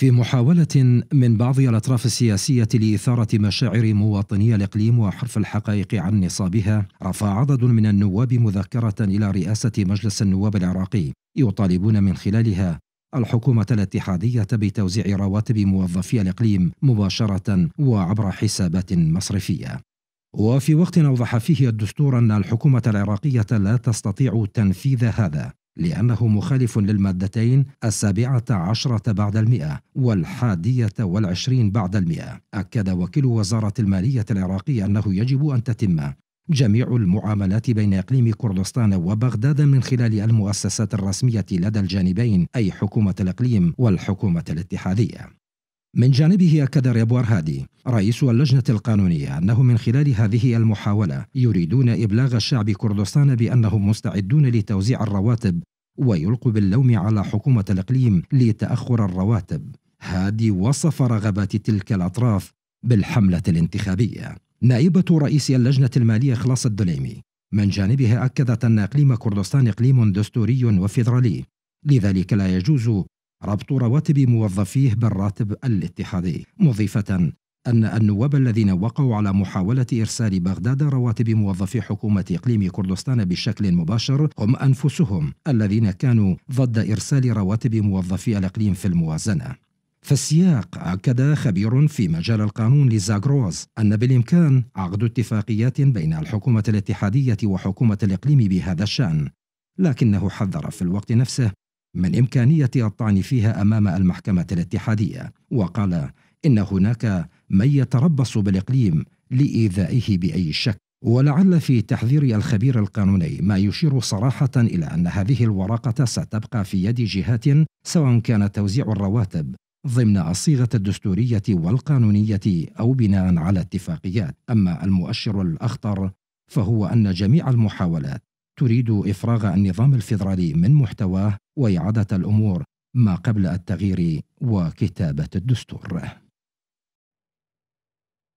في محاولة من بعض الأطراف السياسية لإثارة مشاعر مواطني الإقليم وحرف الحقائق عن نصابها رفع عدد من النواب مذكرة إلى رئاسة مجلس النواب العراقي يطالبون من خلالها الحكومة الاتحادية بتوزيع رواتب موظفي الإقليم مباشرة وعبر حسابات مصرفية وفي وقت أوضح فيه الدستور أن الحكومة العراقية لا تستطيع تنفيذ هذا لأنه مخالف للمادتين السابعة عشرة بعد المئة والحادية والعشرين بعد المئة أكد وكيل وزارة المالية العراقي أنه يجب أن تتم جميع المعاملات بين اقليم كردستان وبغداد من خلال المؤسسات الرسميه لدى الجانبين اي حكومه الاقليم والحكومه الاتحاديه من جانبه أكد ريبوار هادي رئيس اللجنة القانونية أنه من خلال هذه المحاولة يريدون إبلاغ الشعب كردستان بأنهم مستعدون لتوزيع الرواتب ويلقي باللوم على حكومة الإقليم لتأخر الرواتب هادي وصف رغبات تلك الأطراف بالحملة الانتخابية نائبة رئيس اللجنة المالية خلاص الدليمي من جانبها أكدت أن إقليم كردستان إقليم دستوري وفيدرالي لذلك لا يجوز ربط رواتب موظفيه بالراتب الاتحادي مضيفة أن النواب الذين وقعوا على محاولة إرسال بغداد رواتب موظفي حكومة إقليم كردستان بشكل مباشر هم أنفسهم الذين كانوا ضد إرسال رواتب موظفي الإقليم في الموازنة في السياق أكد خبير في مجال القانون لزاغروز أن بالإمكان عقد اتفاقيات بين الحكومة الاتحادية وحكومة الإقليم بهذا الشأن لكنه حذر في الوقت نفسه من إمكانية الطعن فيها أمام المحكمة الاتحادية وقال إن هناك من يتربص بالإقليم لإيذائه بأي شك ولعل في تحذير الخبير القانوني ما يشير صراحة إلى أن هذه الورقة ستبقى في يد جهات سواء كان توزيع الرواتب ضمن الصيغة الدستورية والقانونية أو بناء على اتفاقيات، أما المؤشر الأخطر فهو أن جميع المحاولات تريد إفراغ النظام الفيدرالي من محتواه وإعادة الأمور ما قبل التغيير وكتابة الدستور.